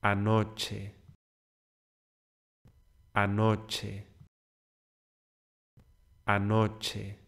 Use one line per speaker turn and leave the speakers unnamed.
anoche, anoche, anoche.